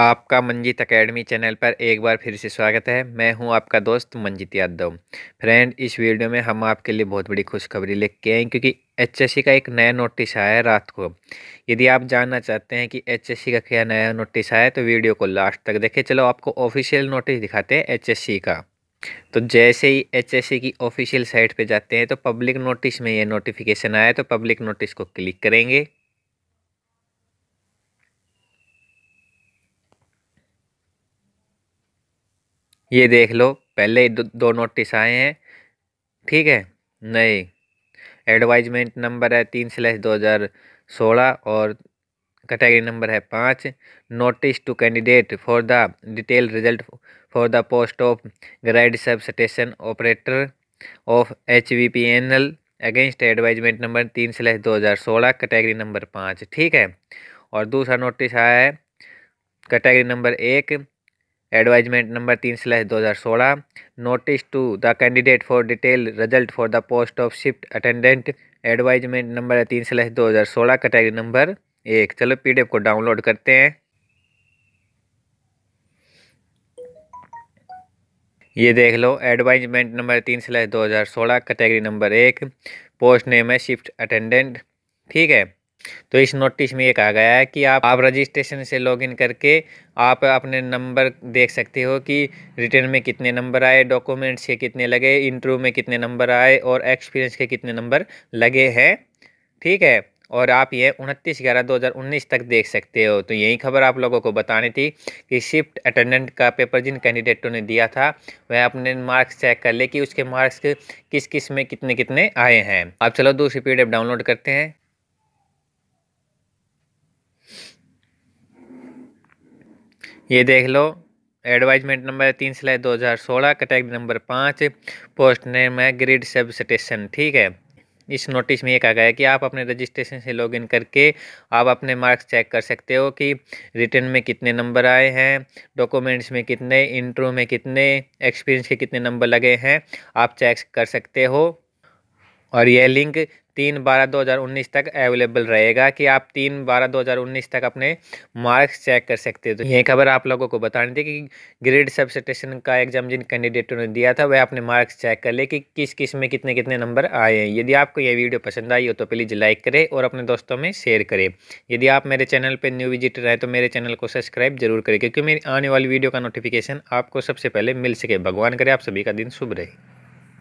आपका Manjit academy channel पर एक बार फिर से स्वागत है मैं हूं आपका दोस्त मंजित यादव फ्रेंड इस वीडियो में हम आपके लिए बहुत बड़ी खुशखबरी लेके आए हैं क्योंकि एचएससी का एक नया नोटिस आया है रात को यदि आप जानना चाहते हैं कि एचएससी का क्या नया नोटिस आया है तो वीडियो को लास्ट तक देखें चलो आपको ऑफिशियल नोटिस दिखाते हैं एच का तो जैसे ही एच की ऑफिशियल साइट पर जाते हैं तो पब्लिक नोटिस में ये नोटिफिकेशन आया तो पब्लिक नोटिस को क्लिक करेंगे ये देख लो पहले दो, दो नोटिस आए हैं ठीक है नहीं एडवाइजमेंट नंबर है तीन स्लैश दो हज़ार सोलह और कैटेगरी नंबर है पाँच notice to candidate for the detail result for the post of grade sub station operator of H V P N L against advisement number तीन स्लैश दो हज़ार सोलह कैटेगरी नंबर पाँच ठीक है और दूसरा नोटिस आया है कैटेगरी नंबर एक एडवाइजमेंट नंबर तीन स्लैश दो हज़ार सोलह notice to the candidate for detail result for the post of shift attendant advisement number तीन स्लैश दो हज़ार सोलह कैटेगरी नंबर एक चलो एफ को डाउनलोड करते हैं ये देख लो एडवाइजमेंट नंबर तीन स्लैश दो हज़ार सोलह कैटेगरी नंबर एक पोस्ट नेम है शिफ्ट अटेंडेंट ठीक है तो इस नोटिस में ये कहा गया है कि आप आप रजिस्ट्रेशन से लॉगिन करके आप अपने नंबर देख सकते हो कि रिटर्न में कितने नंबर आए डॉक्यूमेंट्स के कितने लगे इंटरव्यू में कितने नंबर आए और एक्सपीरियंस के कितने नंबर लगे हैं ठीक है और आप ये उनतीस ग्यारह दो हज़ार उन्नीस तक देख सकते हो तो यही खबर आप लोगों को बतानी थी कि शिफ्ट अटेंडेंट का पेपर जिन कैंडिडेटों ने दिया था वह अपने मार्क्स चेक कर ले कि उसके मार्क्स किस किस में कितने कितने आए हैं आप चलो दूसरी पी डाउनलोड करते हैं ये देख लो एडवाइजमेंट नंबर तीन सिलाई दो हज़ार सोलह कैटेगरी नंबर पाँच पोस्ट नेम है ग्रिड सब स्टेशन ठीक है इस नोटिस में ये कहा गया है कि आप अपने रजिस्ट्रेशन से लॉगिन करके आप अपने मार्क्स चेक कर सकते हो कि रिटर्न में कितने नंबर आए हैं डॉक्यूमेंट्स में कितने इंट्रो में कितने एक्सपीरियंस के कितने नंबर लगे हैं आप चेक कर सकते हो और यह लिंक तीन बारह दो हज़ार उन्नीस तक अवेलेबल रहेगा कि आप तीन बारह दो हज़ार उन्नीस तक अपने मार्क्स चेक कर सकते हो तो यह खबर आप लोगों को बतानी थी कि ग्रेड सब स्टेशन का एग्जाम जिन कैंडिडेटों ने दिया था वह अपने मार्क्स चेक कर ले कि किस किस में कितने कितने नंबर आए हैं यदि आपको यह वीडियो पसंद आई हो तो प्लीज़ लाइक करें और अपने दोस्तों में शेयर करें यदि आप मेरे चैनल पर न्यू विजिटर हैं तो मेरे चैनल को सब्सक्राइब जरूर करें क्योंकि मेरी आने वाली वीडियो का नोटिफिकेशन आपको सबसे पहले मिल सके भगवान करे आप सभी का दिन शुभ रहे